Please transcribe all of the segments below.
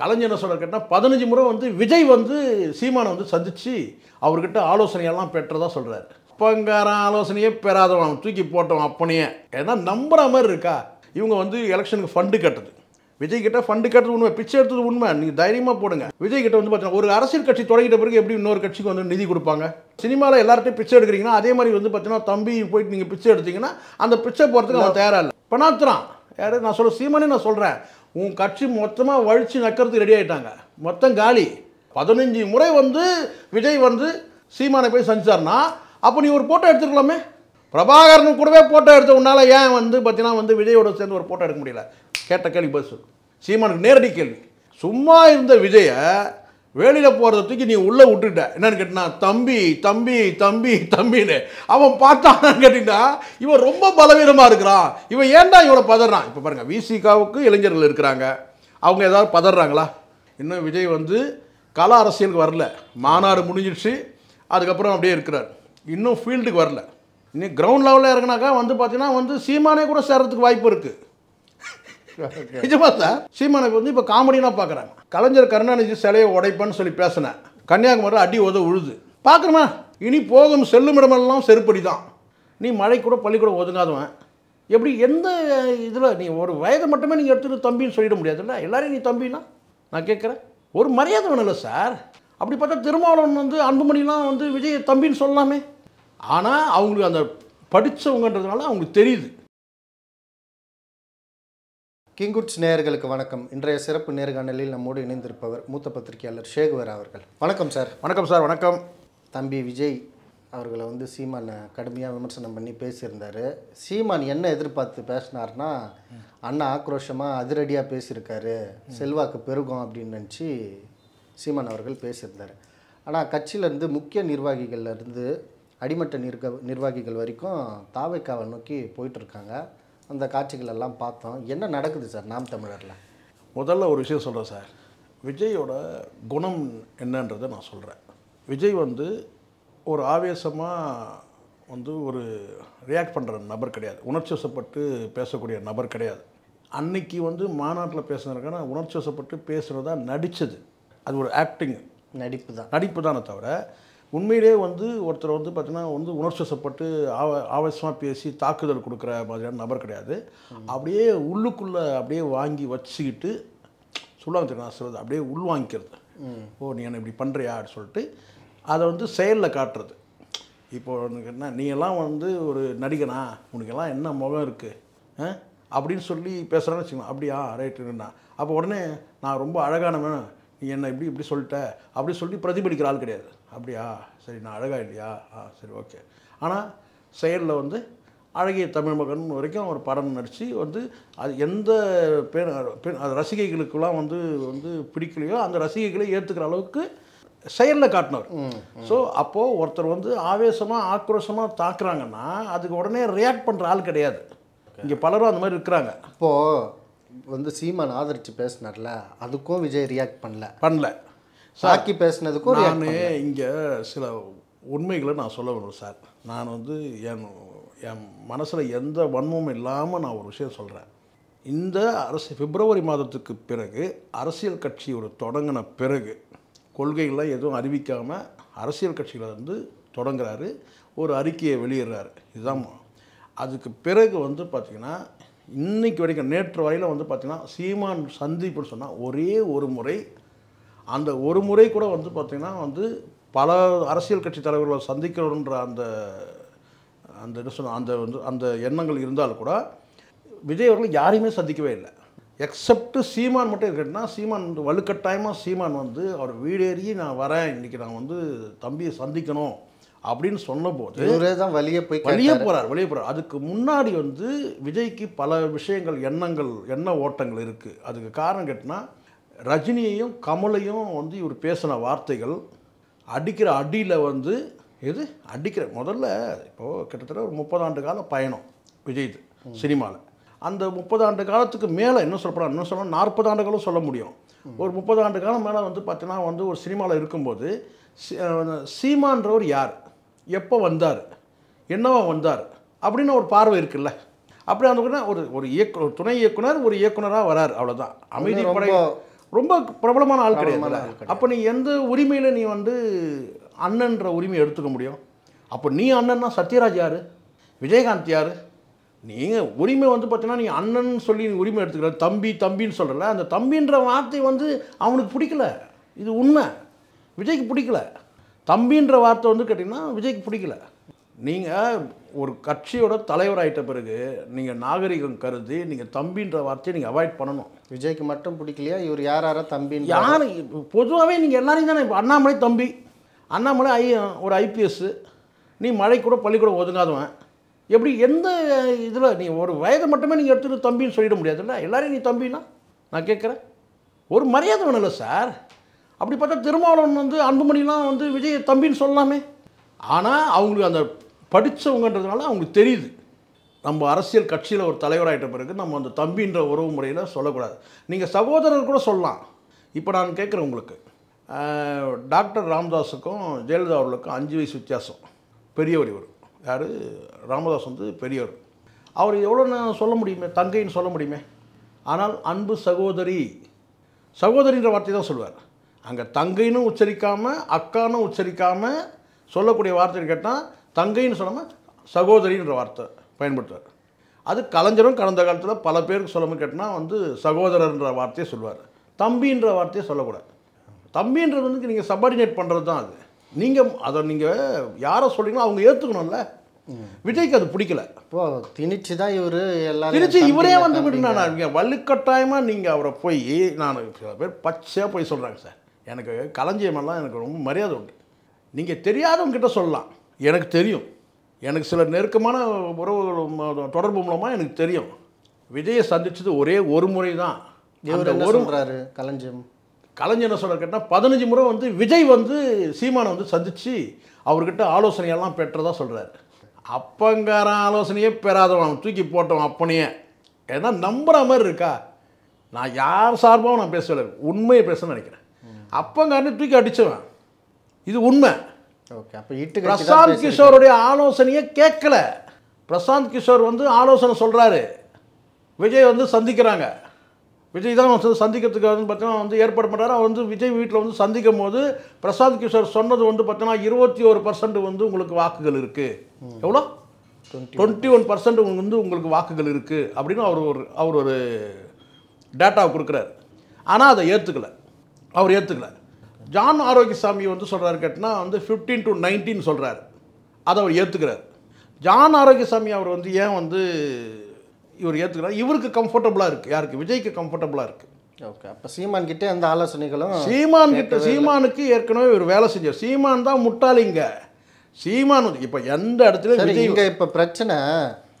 கலைஞர் என்ன சொல்கிறார் கேட்டால் பதினஞ்சு முறை வந்து விஜய் வந்து சீமானை வந்து சந்தித்து அவர்கிட்ட ஆலோசனையெல்லாம் பெற்றதாக சொல்கிறார் பங்கார ஆலோசனையே பெறாதவன் தூக்கி போட்டவன் அப்பனையே ஏன்னா நம்புகிற மாதிரி இருக்கா இவங்க வந்து எலெக்ஷனுக்கு ஃபண்டு கட்டுது விஜய் கிட்ட ஃபண்டு கட்டுறது உண்மை பிச்சை எடுத்தது உண்மை நீங்கள் தைரியமாக போடுங்க விஜய் கிட்ட வந்து பார்த்தீங்கன்னா ஒரு அரசியல் கட்சி தொடங்கிட்ட பிறகு எப்படி இன்னொரு கட்சிக்கு வந்து நிதி கொடுப்பாங்க சினிமாவில் எல்லார்ட்டையும் பிச்சை எடுக்கிறீங்கன்னா அதே மாதிரி வந்து பார்த்தீங்கன்னா தம்பி போயிட்டு நீங்கள் பிச்சை எடுத்தீங்கன்னா அந்த பிச்சை போகிறதுக்கு அவன் தயாராக இல்லை பணாத்திரான் யார் நான் சொல்ல சீமானே நான் சொல்கிறேன் உன் கட்சி மொத்தமாக வழித்து நக்கிறதுக்கு ரெடி ஆகிட்டாங்க மொத்தம் காலி பதினஞ்சு முறை வந்து விஜய் வந்து சீமானை போய் சந்திச்சார்னா அப்போ நீ ஒரு ஃபோட்டோ எடுத்துக்கலாமே பிரபாகரன் கூடவே ஃபோட்டோ எடுத்த உன்னால் ஏன் வந்து பார்த்தீங்கன்னா வந்து விஜயோட சேர்ந்து ஒரு ஃபோட்டோ எடுக்க முடியல கேட்ட கேள்வி பஸ் சீமானுக்கு நேரடி கேள்வி சும்மா இருந்த விஜயை வேலையில் போகிறத தூக்கி நீ உள்ளே விட்டுட்ட என்னன்னு கேட்டினா தம்பி தம்பி தம்பி தம்பின்னு அவன் பார்த்தான்னு கேட்டிங்கன்னா இவன் ரொம்ப பலவீனமாக இருக்கிறான் இவன் ஏன்டா இவனை பதறான் இப்போ பாருங்கள் விசிகாவுக்கு இளைஞர்கள் இருக்கிறாங்க அவங்க ஏதாவது பதறாங்களா இன்னும் விஜய் வந்து கல அரசியலுக்கு வரல மாநாடு முடிஞ்சிடுச்சு அதுக்கப்புறம் அப்படியே இருக்கிறார் இன்னும் ஃபீல்டுக்கு வரல இன்னும் கிரவுண்ட் லெவலில் இறங்கினாக்கா வந்து பார்த்தீங்கன்னா வந்து சீமானே கூட சேர்கிறதுக்கு வாய்ப்பு இருக்குது நிஜமா சார் சீமானை வந்து இப்போ காமெடினா பார்க்குறாங்க கலைஞர் கருணாநிதி சிலையை உடைப்பேன்னு சொல்லி பேசினேன் கன்னியாகுமரி அடி உத உழுது பார்க்குறமா இனி போகும் செல்லுமிடமெல்லாம் செருப்படி தான் நீ மழை கூட பள்ளிக்கூடம் ஒதுங்காதவன் எப்படி எந்த இதில் நீ ஒரு வயதை மட்டுமே நீங்கள் எடுத்துகிட்டு தம்பின்னு சொல்லிட முடியாதுல்ல எல்லாரையும் நீ தம்பினா நான் கேட்குறேன் ஒரு மரியாதை வேணும்ல சார் அப்படி பார்த்தா திருமாவளவன் வந்து அன்புமணிலாம் வந்து விஜய் தம்பின்னு சொல்லலாமே ஆனால் அவங்களுக்கு அந்த படித்தவங்கன்றதுனால அவங்களுக்கு தெரியுது கிங்குட்ஸ் நேயர்களுக்கு வணக்கம் இன்றைய சிறப்பு நேர்காணலில் நம்மோடு இணைந்திருப்பவர் மூத்த பத்திரிகையாளர் ஷேகுவர் அவர்கள் வணக்கம் சார் வணக்கம் சார் வணக்கம் தம்பி விஜய் அவர்களை வந்து சீமானை கடுமையாக விமர்சனம் பண்ணி பேசியிருந்தார் சீமான் என்ன எதிர்பார்த்து பேசினார்னா அண்ணா ஆக்ரோஷமாக அதிரடியாக பேசியிருக்காரு செல்வாக்கு பெருகும் அப்படின்னு நினச்சி சீமான் அவர்கள் பேசியிருந்தார் ஆனால் கட்சியிலேருந்து முக்கிய நிர்வாகிகள்லேருந்து அடிமட்ட நிர்க நிர்வாகிகள் வரைக்கும் தாவைக்காவை நோக்கி போயிட்டுருக்காங்க அந்த காட்சிகள் எல்லாம் பார்த்தோம் என்ன நடக்குது சார் நாம் தமிழரில் முதல்ல ஒரு விஷயம் சொல்கிறேன் சார் விஜயோட குணம் என்னன்றதை நான் சொல்கிறேன் விஜய் வந்து ஒரு ஆவேசமாக வந்து ஒரு ரியாக்ட் பண்ணுற நபர் கிடையாது உணர்ச்சி வசப்பட்டு பேசக்கூடிய நபர் கிடையாது அன்னைக்கு வந்து மாநாட்டில் பேசுனாருக்கான உணர்ச்சி வசப்பட்டு பேசுகிறதா நடித்தது அது ஒரு ஆக்டிங் நடிப்பு தான் நடிப்பு தானே தவிர உண்மையிலே வந்து ஒருத்தர் வந்து பார்த்தீங்கன்னா வந்து உணர்ச்சப்பட்டு ஆவ ஆவேசமாக பேசி தாக்குதல் கொடுக்குற மாதிரியான நபர் கிடையாது அப்படியே உள்ளுக்குள்ளே அப்படியே வாங்கி வச்சுக்கிட்டு சொல்லுவாங்க தெரியும் சொல்கிறது அப்படியே உள்வாங்கிக்கிறது ஓ நீ என்ன இப்படி பண்ணுறியா சொல்லிட்டு அதை வந்து செயலில் காட்டுறது இப்போ என்ன நீ எல்லாம் வந்து ஒரு நடிகனா உனக்கெல்லாம் என்ன முகம் இருக்குது அப்படின்னு சொல்லி பேசுகிறேன்னு வச்சுக்கோங்க அப்படியா ரைட்டுண்ணா அப்போ உடனே நான் ரொம்ப அழகானவன் நீ என்னை இப்படி இப்படி சொல்லிட்ட அப்படி சொல்லி பிரதிபலிக்கிற ஆள் கிடையாது அப்படியா சரி நான் அழகாக இல்லையா ஆ சரி ஓகே ஆனால் செயலில் வந்து அழகிய தமிழ் மகன் வரைக்கும் ஒரு படம் நடித்து வந்து அது எந்த பேர் அது ரசிகைகளுக்கெல்லாம் வந்து வந்து பிடிக்கலையோ அந்த ரசிகைகளை ஏற்றுக்கிற அளவுக்கு செயலில் காட்டினவர் ஸோ அப்போது ஒருத்தர் வந்து ஆவேசமாக ஆக்ரோஷமாக தாக்குறாங்கன்னா அதுக்கு உடனே ரியாக்ட் பண்ணுற ஆள் கிடையாது இங்கே பலரும் அந்த மாதிரி இருக்கிறாங்க அப்போது வந்து சீமான் ஆதரித்து பேசினார்ல அதுக்கும் விஜய் ரியாக்ட் பண்ணல பண்ணல சாக்கி பேசினதுக்கும் நான் இங்கே சில உண்மைகளை நான் சொல்ல வேணும் சார் நான் வந்து என் என் மனசில் எந்த வன்மமும் இல்லாமல் நான் ஒரு விஷயம் சொல்கிறேன் இந்த அரசு பிப்ரவரி மாதத்துக்கு பிறகு அரசியல் கட்சி ஒரு தொடங்கின பிறகு கொள்கைகளை எதுவும் அறிவிக்காமல் அரசியல் கட்சிகளை வந்து தொடங்குறாரு ஒரு அறிக்கையை வெளியிடுறாரு இதுதான் அதுக்கு பிறகு வந்து பார்த்திங்கன்னா இன்றைக்கு வரைக்கும் நேற்று வரையில் வந்து பார்த்திங்கன்னா சீமான் சந்திப்புன்னு சொன்னால் ஒரே ஒரு முறை அந்த ஒரு முறை கூட வந்து பார்த்திங்கன்னா வந்து பல அரசியல் கட்சி தலைவர்களை சந்திக்கணுன்ற அந்த அந்த என்ன அந்த வந்து அந்த எண்ணங்கள் இருந்தாலும் கூட விஜய் அவர்கள் யாரையுமே சந்திக்கவே இல்லை எக்ஸப்ட்டு சீமான் மட்டும் இருக்கட்டுனா சீமான் வந்து வலுக்கட்டாயமாக சீமான் வந்து அவர் வீடேறி நான் வரேன் இன்றைக்கி நான் வந்து தம்பியை சந்திக்கணும் அப்படின்னு சொன்னபோது இவரே தான் வெளியே போய் வெளியே போகிறார் வெளியே போகிறார் அதுக்கு முன்னாடி வந்து விஜய்க்கு பல விஷயங்கள் எண்ணங்கள் எண்ண ஓட்டங்கள் இருக்குது அதுக்கு காரணம் கேட்டினா ரஜினியையும் கமலையும் வந்து இவர் பேசின வார்த்தைகள் அடிக்கிற அடியில் வந்து எது அடிக்கிற முதல்ல இப்போது கிட்டத்தட்ட ஒரு முப்பது ஆண்டு கால பயணம் விஜய் சினிமாவில் அந்த முப்பது ஆண்டு காலத்துக்கு மேலே இன்னும் சொல்லப்படலாம் இன்னும் சொல்லணும் நாற்பது ஆண்டுகளும் சொல்ல முடியும் ஒரு முப்பது ஆண்டு காலம் மேலே வந்து பார்த்தீங்கன்னா வந்து ஒரு சினிமாவில் இருக்கும்போது சீமான்றவர் யார் எப்போ வந்தார் என்னவா வந்தார் அப்படின்னு ஒரு பார்வை இருக்குல்ல அப்படி அந்த ஒரு ஒரு இயக்கு துணை இயக்குனர் ஒரு இயக்குனராக வரார் அவ்வளோதான் அமைதி படை ரொம்ப பிரபலமான ஆள் கிடையாது அப்போ நீ எந்த உரிமையில் நீ வந்து அண்ணன்ற உரிமையை எடுத்துக்க முடியும் அப்போ நீ அண்ணன்னா சத்யராஜ் யார் விஜயகாந்த் யார் நீங்கள் உரிமை வந்து பார்த்தீங்கன்னா நீ அண்ணன் சொல்லி உரிமை எடுத்துக்கிற தம்பி தம்பின்னு சொல்கிறல அந்த தம்பின்ற வார்த்தை வந்து அவனுக்கு பிடிக்கல இது உண்மை விஜய்க்கு பிடிக்கல தம்பின்ற வார்த்தை வந்து கேட்டிங்கன்னா விஜய்க்கு பிடிக்கல நீங்கள் ஒரு கட்சியோட தலைவராகிட்ட பிறகு நீங்கள் நாகரிகம் கருதி நீங்கள் தம்பின்ற வார்த்தையை நீங்கள் அவாய்ட் பண்ணணும் விஜய்க்கு மட்டும் பிடிக்கலையா இவர் யார் யாரா தம்பி யார் பொதுவாகவே நீங்கள் எல்லாரையும் தானே இப்போ அண்ணாமலை தம்பி அண்ணாமலை ஐ ஒரு ஐபிஎஸ்ஸு நீ மழை கூட பள்ளிக்கூடம் ஒதுங்காதவன் எப்படி எந்த இதில் நீ ஒரு வயதை மட்டுமே நீங்கள் எடுத்துகிட்டு தம்பின்னு சொல்லிட முடியாதுல்ல எல்லாரையும் நீ தம்பின்னா நான் கேட்குறேன் ஒரு மரியாதை வேணும்ல சார் அப்படி பார்த்தா திருமாவளவன் வந்து அன்புமணிலாம் வந்து விஜய் தம்பின்னு சொல்லலாமே ஆனால் அவங்களுக்கு அந்த படித்தவங்கன்றதுனால அவங்களுக்கு தெரியுது நம்ம அரசியல் கட்சியில் ஒரு தலைவராகிட்ட பிறகு நம்ம அந்த தம்பின்ற உறவு முறையில் சொல்லக்கூடாது நீங்கள் சகோதரர் கூட சொல்லலாம் இப்போ நான் கேட்குறேன் உங்களுக்கு டாக்டர் ராமதாஸுக்கும் ஜெயலலிதா அவர்களுக்கும் அஞ்சு வயசு வித்தியாசம் பெரியவர் இவர் யார் ராமதாஸ் வந்து பெரியவர் அவர் எவ்வளோ நான் சொல்ல முடியுமே தங்கைன்னு சொல்ல முடியுமே ஆனால் அன்பு சகோதரி சகோதரின்ற வார்த்தை தான் சொல்லுவார் அங்கே தங்கைன்னு உச்சரிக்காமல் அக்கானும் உச்சரிக்காமல் சொல்லக்கூடிய வார்த்தைன்னு கேட்டால் தங்கைன்னு சொல்லாமல் சகோதரின்ற வார்த்தை பயன்படுத்துவார் அது கலைஞரும் கடந்த காலத்தில் பல பேருக்கு சொல்லணும் கேட்டால் வந்து சகோதரர்ன்ற வார்த்தையை சொல்லுவார் தம்பின்ற வார்த்தையை சொல்லக்கூடாது தம்பின்றது வந்து நீங்கள் சப்பார்டினேட் பண்ணுறது தான் அது நீங்கள் அதை நீங்கள் யாரை சொல்கிறீங்களோ அவங்க ஏற்றுக்கணும்ல விஜய்க்கு அது பிடிக்கல இப்போ திணிச்சு தான் இவர் எல்லாம் திணிச்சு இவரே வந்து விட்டுனா வலுக்கட்டாயமாக நீங்கள் அவரை போய் நான் சில பேர் பச்சையாக போய் சொல்கிறாங்க சார் எனக்கு களஞ்சியமெல்லாம் எனக்கு ரொம்ப மரியாதை உண்டு நீங்கள் தெரியாதவங்கிட்ட சொல்லலாம் எனக்கு தெரியும் எனக்கு சில நெருக்கமான உறவுகள் தொடர்பு மூலமாக எனக்கு தெரியும் விஜயை சந்தித்தது ஒரே ஒரு முறை தான் ஒரு கலைஞர் கலைஞர் என்ன சொல்கிறார் கேட்டால் பதினஞ்சு முறை வந்து விஜய் வந்து சீமானை வந்து சந்தித்து அவர்கிட்ட ஆலோசனையெல்லாம் பெற்றதாக சொல்கிறார் அப்பங்கார ஆலோசனையே பெறாதவன் அவன் தூக்கி போட்டவன் அப்பனையே ஏன்னா நம்புகிற மாதிரி இருக்கா நான் யார் சார்பாகவும் நான் பேசவில்லை உண்மையை பேசணும்னு நினைக்கிறேன் அப்பங்காரனே தூக்கி அடித்தவன் இது உண்மை ஓகே அப்போ பிரசாந்த் கிஷோருடைய ஆலோசனையை கேட்கல பிரசாந்த் கிஷோர் வந்து ஆலோசனை சொல்கிறாரு விஜய் வந்து சந்திக்கிறாங்க விஜய் தான் வந்து சந்திக்கிறதுக்கு வந்து பார்த்தீங்கன்னா வந்து ஏற்பாடு பண்ணுறாரு அவர் வந்து விஜய் வீட்டில் வந்து சந்திக்கும் போது பிரசாந்த் கிஷோர் சொன்னது வந்து பார்த்தீங்கன்னா இருபத்தி ஒரு பர்சன்ட் வந்து உங்களுக்கு வாக்குகள் இருக்குது எவ்வளோ டுவெண்ட்டி ஒன் பர்சன்ட் வந்து உங்களுக்கு வாக்குகள் இருக்குது அப்படின்னு அவர் ஒரு அவர் ஒரு டேட்டாவை கொடுக்குறாரு ஆனால் அதை ஏற்றுக்கலை அவர் ஏற்றுக்கலை ஜான் ஆரோக்கியசாமி வந்து சொல்கிறாரு கேட்டால் வந்து ஃபிஃப்டீன் டு நைன்டீன் சொல்கிறார் அதை அவர் ஏற்றுக்கிறார் ஜான் ஆரோக்கியசாமி அவர் வந்து ஏன் வந்து இவர் ஏற்றுக்கிறார் இவருக்கு கம்ஃபர்டபுளாக இருக்குது யாருக்கு விஜய்க்கு கம்ஃபர்டபுளாக இருக்குது ஓகே அப்போ சீமான் கிட்டே அந்த ஆலோசனைகளும் சீமான் கிட்ட சீமானுக்கு ஏற்கனவே இவர் வேலை செஞ்சார் சீமான் தான் முட்டாளிங்க சீமான் இப்போ எந்த இடத்துலையும் விஜய் இங்கே இப்போ பிரச்சனை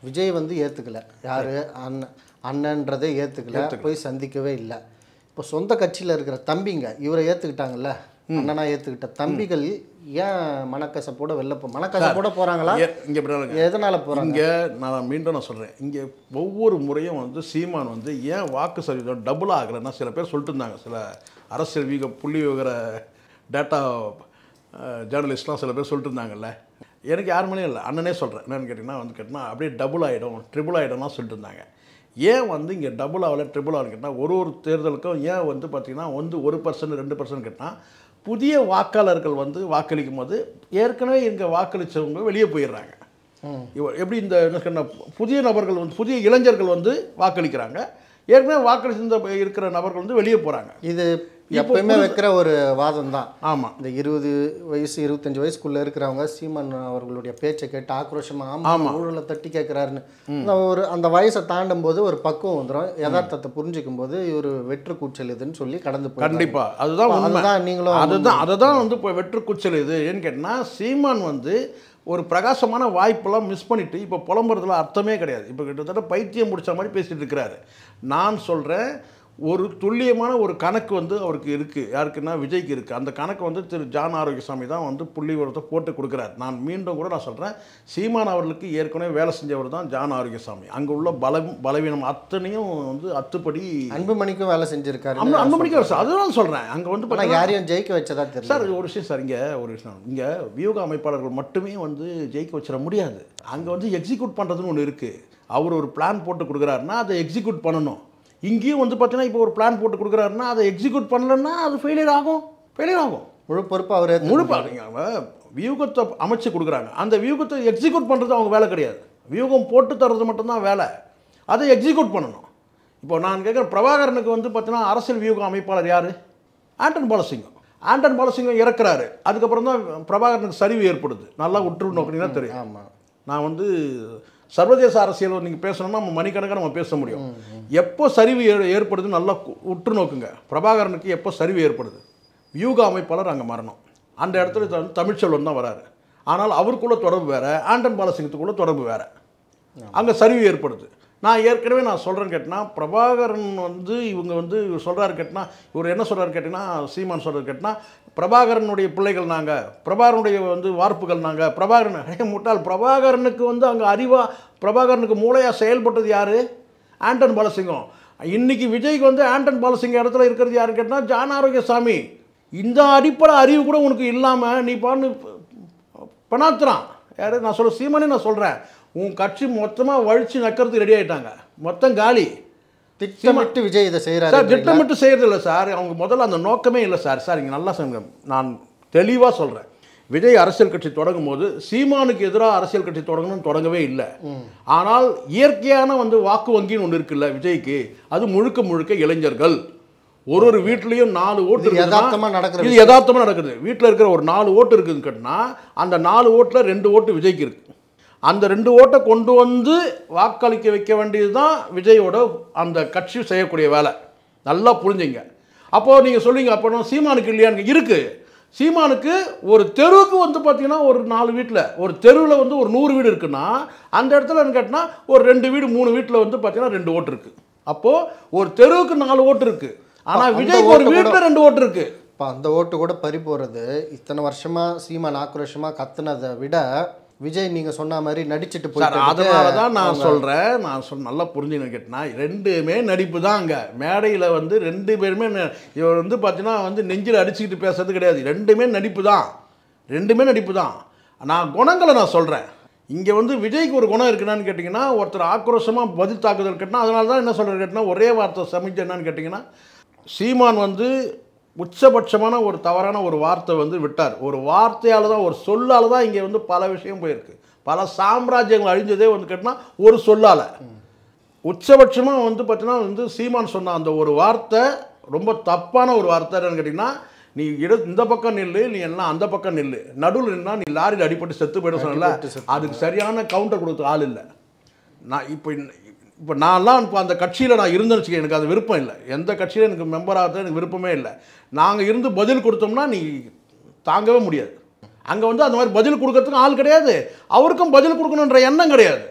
விஜய் வந்து ஏற்றுக்கல யார் அண்ணன் அண்ணன்றதை ஏற்றுக்கல போய் சந்திக்கவே இல்லை இப்போ சொந்த கட்சியில் இருக்கிற தம்பிங்க இவரை ஏற்றுக்கிட்டாங்கல்ல அண்ணனா ஏற்றுக்கிட்ட தம்பிகள் ஏன் மனக்கசப்போட வெளில போ மனக்கசப்போட போகிறாங்களா இங்கே எதனால் போகிறாங்க இங்கே நான் மீண்டும் நான் சொல்கிறேன் இங்கே ஒவ்வொரு முறையும் வந்து சீமான் வந்து ஏன் வாக்கு சதவீதம் டபுள் ஆகலைன்னா சில பேர் சொல்லிட்டு இருந்தாங்க சில அரசியல் வீக புள்ளி விவர டேட்டா ஜேர்னலிஸ்ட்லாம் சில பேர் சொல்லிட்டு இருந்தாங்கல்ல எனக்கு யாருமே இல்லை அண்ணனே சொல்கிறேன் என்னென்னு கேட்டிங்கன்னா வந்து கேட்டிங்கன்னா அப்படியே டபுள் ஆகிடும் ட்ரிபிள் ஆகிடும்லாம் சொல்லிட்டு இருந்தாங்க ஏன் வந்து இங்கே டபுள் ஆகல ட்ரிபிள் ஆகல கேட்டால் ஒரு ஒரு தேர்தலுக்கும் ஏன் வந்து பார்த்திங்கன்னா வந்து ஒரு பர்சன்ட் ரெண்டு பர்சன்ட் கேட்டால் புதிய வாக்காளர்கள் வந்து வாக்களிக்கும் போது ஏற்கனவே இங்கே வாக்களித்தவங்க வெளியே போயிடுறாங்க எப்படி இந்த என்ன புதிய நபர்கள் வந்து புதிய இளைஞர்கள் வந்து வாக்களிக்கிறாங்க ஏற்கனவே வாக்களிச்சிருந்த இருக்கிற நபர்கள் வந்து வெளியே போகிறாங்க இது எப்பயுமே வைக்கிற ஒரு வாதம் தான் ஆமாம் இந்த இருபது வயசு இருபத்தஞ்சு வயசுக்குள்ளே இருக்கிறவங்க சீமன் அவர்களுடைய பேச்சை கேட்டு ஆக்ரோஷமாக ஆமாம் ஊழலை தட்டி கேட்குறாருன்னு ஒரு அந்த வயசை தாண்டும் போது ஒரு பக்குவம் வந்துடும் யதார்த்தத்தை புரிஞ்சிக்கும் போது இவர் வெற்று கூச்சல் இதுன்னு சொல்லி கடந்து கண்டிப்பாக அதுதான் அதுதான் நீங்களும் அதுதான் அதுதான் வந்து இப்போ வெற்று கூச்சல் இது ஏன்னு கேட்டால் சீமான் வந்து ஒரு பிரகாசமான வாய்ப்பெல்லாம் மிஸ் பண்ணிவிட்டு இப்போ புலம்புறதுல அர்த்தமே கிடையாது இப்போ கிட்டத்தட்ட பைத்தியம் முடித்த மாதிரி பேசிகிட்டு இருக்கிறாரு நான் சொல்கிறேன் ஒரு துல்லியமான ஒரு கணக்கு வந்து அவருக்கு இருக்குது யாருக்குன்னா விஜய்க்கு இருக்குது அந்த கணக்கு வந்து திரு ஜான் ஆரோக்கியசாமி தான் வந்து புள்ளி உரத்தை போட்டு கொடுக்குறார் நான் மீண்டும் கூட நான் சொல்கிறேன் சீமான் அவர்களுக்கு ஏற்கனவே வேலை செஞ்சவர் தான் ஜான் ஆரோக்கியசாமி அங்கே உள்ள பல பலவீனம் அத்தனையும் வந்து அத்துப்படி அன்புமணிக்கும் வேலை செஞ்சுருக்காரு அன்புமணிக்கு வேலை அதுதான் சொல்கிறேன் அங்கே வந்து பார்த்தா யாரையும் ஜெயிக்க வச்சதா தெரியும் சார் ஒரு விஷயம் சார் இங்கே ஒரு விஷயம் இங்கே வியூக அமைப்பாளர்கள் மட்டுமே வந்து ஜெயிக்க வச்சிட முடியாது அங்கே வந்து எக்ஸிக்யூட் பண்ணுறதுன்னு ஒன்று இருக்குது அவர் ஒரு பிளான் போட்டு கொடுக்குறாருன்னா அதை எக்ஸிக்யூட் பண்ணணும் இங்கேயும் வந்து பார்த்தீங்கன்னா இப்போ ஒரு பிளான் போட்டு கொடுக்குறாருன்னா அதை எக்ஸிக்யூட் பண்ணலன்னா அது ஃபெயிலியர் ஆகும் ஃபெயிலியர் ஆகும் முழு பொறுப்பு அவர் முழு வியூகத்தை அமைச்சு கொடுக்குறாங்க அந்த வியூகத்தை எக்ஸிக்யூட் பண்ணுறது அவங்க வேலை கிடையாது வியூகம் போட்டு தர்றது மட்டும்தான் வேலை அதை எக்ஸிக்யூட் பண்ணணும் இப்போ நான் கேட்குறேன் பிரபாகரனுக்கு வந்து பார்த்தீங்கன்னா அரசியல் வியூகம் அமைப்பாளர் யார் ஆண்டன் பாலசிங்கம் ஆண்டன் பாலசிங்கம் இறக்குறாரு அதுக்கப்புறம் தான் பிரபாகரனுக்கு சரிவு ஏற்படுது நல்லா உற்று நோக்கினா தெரியும் ஆமாம் நான் வந்து சர்வதேச அரசியல் நீங்கள் பேசணும்னா நம்ம மணிக்கணக்காக நம்ம பேச முடியும் எப்போ சரிவு ஏ ஏற்படுதுன்னு நல்லா உற்று நோக்குங்க பிரபாகரனுக்கு எப்போ சரிவு ஏற்படுது வியூக அமைப்பாளர் அங்கே மரணம் அந்த இடத்துல தமிழ்ச்செல்வன் தான் வராரு ஆனால் அவருக்குள்ளே தொடர்பு வேறு ஆண்டன் பாலசிங்கத்துக்குள்ளே தொடர்பு வேறு அங்கே சரிவு ஏற்படுது நான் ஏற்கனவே நான் சொல்கிறேன்னு கேட்டினா பிரபாகரன் வந்து இவங்க வந்து இவர் சொல்கிறாரு கேட்டினா இவர் என்ன சொல்கிறாரு கேட்டிங்கன்னா சீமான் சொல்கிறார் கேட்டினா பிரபாகரனுடைய பிள்ளைகள் நாங்கள் பிரபாகரனுடைய வந்து வார்ப்புகள் நாங்கள் பிரபாகரன் அடைய முட்டால் பிரபாகரனுக்கு வந்து அங்கே அறிவாக பிரபாகரனுக்கு மூளையாக செயல்பட்டது யார் ஆண்டன் பாலசிங்கம் இன்றைக்கி விஜய்க்கு வந்து ஆண்டன் பாலசிங்க இடத்துல இருக்கிறது யாருன்னு கேட்டால் ஜான ஆரோக்கியசாமி இந்த அடிப்படை அறிவு கூட உனக்கு இல்லாமல் நீ பான்னு பணாத்துறான் யார் நான் சொல்ல சீமானே நான் சொல்கிறேன் உன் கட்சி மொத்தமாக வழித்து நக்கிறதுக்கு ரெடி ஆகிட்டாங்க மொத்தம் காலி திட்டமிட்டு விஜய் இதை செய்கிறார் சார் திட்டமிட்டு இல்லை சார் அவங்க முதல்ல அந்த நோக்கமே இல்லை சார் சார் இங்கே நல்லா சொல்லுங்க நான் தெளிவாக சொல்கிறேன் விஜய் அரசியல் கட்சி தொடங்கும் போது சீமானுக்கு எதிராக அரசியல் கட்சி தொடங்கணும்னு தொடங்கவே இல்லை ஆனால் இயற்கையான வந்து வாக்கு வங்கின்னு ஒன்று இருக்குல்ல விஜய்க்கு அது முழுக்க முழுக்க இளைஞர்கள் ஒரு ஒரு வீட்லேயும் நாலு ஓட்டு யதார்த்தமாக நடக்கிறது இது யதார்த்தமாக நடக்கிறது வீட்டில் இருக்கிற ஒரு நாலு ஓட்டு இருக்குதுன்னு கேட்டால் அந்த நாலு ஓட்டில் ரெண்டு ஓட்டு விஜய்க்கு இருக்குது அந்த ரெண்டு ஓட்டை கொண்டு வந்து வாக்களிக்க வைக்க வேண்டியது தான் விஜயோட அந்த கட்சி செய்யக்கூடிய வேலை நல்லா புரிஞ்சுங்க அப்போது நீங்கள் சொல்லுவீங்க அப்போ சீமானுக்கு இல்லையான்னு இருக்குது சீமானுக்கு ஒரு தெருவுக்கு வந்து பார்த்திங்கன்னா ஒரு நாலு வீட்டில் ஒரு தெருவில் வந்து ஒரு நூறு வீடு இருக்குன்னா அந்த இடத்துல என்ன கேட்டினா ஒரு ரெண்டு வீடு மூணு வீட்டில் வந்து பார்த்திங்கன்னா ரெண்டு ஓட்டு இருக்குது அப்போது ஒரு தெருவுக்கு நாலு ஓட்டு இருக்குது ஆனால் விஜய்க்கு ஒரு வீட்டில் ரெண்டு ஓட்டு இருக்குது இப்போ அந்த ஓட்டு கூட பறி போகிறது இத்தனை வருஷமாக சீமான் ஆக்ரோஷமாக கத்துனதை விட விஜய் நீங்கள் சொன்ன மாதிரி நடிச்சுட்டு போய் அதனால தான் நான் சொல்கிறேன் நான் சொல் நல்லா புரிஞ்சுக்கணும் கேட்டேன்னா ரெண்டுமே நடிப்பு தான் அங்கே மேடையில் வந்து ரெண்டு பேருமே இவர் வந்து பார்த்தீங்கன்னா வந்து நெஞ்சில் அடிச்சுக்கிட்டு பேசுறது கிடையாது ரெண்டுமே நடிப்பு தான் ரெண்டுமே நடிப்பு தான் நான் குணங்களை நான் சொல்கிறேன் இங்கே வந்து விஜய்க்கு ஒரு குணம் இருக்குன்னு கேட்டிங்கன்னா ஒருத்தர் ஆக்ரோஷமாக பதில் தாக்குதல் கேட்டால் அதனால தான் என்ன சொல்கிறேன் கேட்டால் ஒரே வார்த்தை சமைச்சு என்னன்னு கேட்டிங்கன்னா சீமான் வந்து உச்சபட்சமான ஒரு தவறான ஒரு வார்த்தை வந்து விட்டார் ஒரு வார்த்தையால் தான் ஒரு சொல்லால் தான் இங்கே வந்து பல விஷயம் போயிருக்கு பல சாம்ராஜ்யங்கள் அழிஞ்சதே வந்து கேட்டால் ஒரு சொல்லால் உச்சபட்சமாக வந்து பார்த்தீங்கன்னா வந்து சீமான் சொன்ன அந்த ஒரு வார்த்தை ரொம்ப தப்பான ஒரு வார்த்தை என்னன்னு கேட்டிங்கன்னா நீ இட இந்த பக்கம் நில்லு நீ என்ன அந்த பக்கம் நில்லு நடுவில் நின்னா நீ லாரியில் அடிப்பட்டு செத்து போயிட சொன்னல அதுக்கு சரியான கவுண்டர் கொடுத்த ஆள் இல்லை நான் இப்போ இப்போ நான்லாம் இப்போ அந்த கட்சியில் நான் இருந்தேன்னு வச்சுக்க எனக்கு அது விருப்பம் இல்லை எந்த கட்சியில் எனக்கு ஆகிறது எனக்கு விருப்பமே இல்லை நாங்கள் இருந்து பதில் கொடுத்தோம்னா நீ தாங்கவே முடியாது அங்கே வந்து அந்த மாதிரி பதில் கொடுக்கறதுக்கு ஆள் கிடையாது அவருக்கும் பதில் கொடுக்கணுன்ற எண்ணம் கிடையாது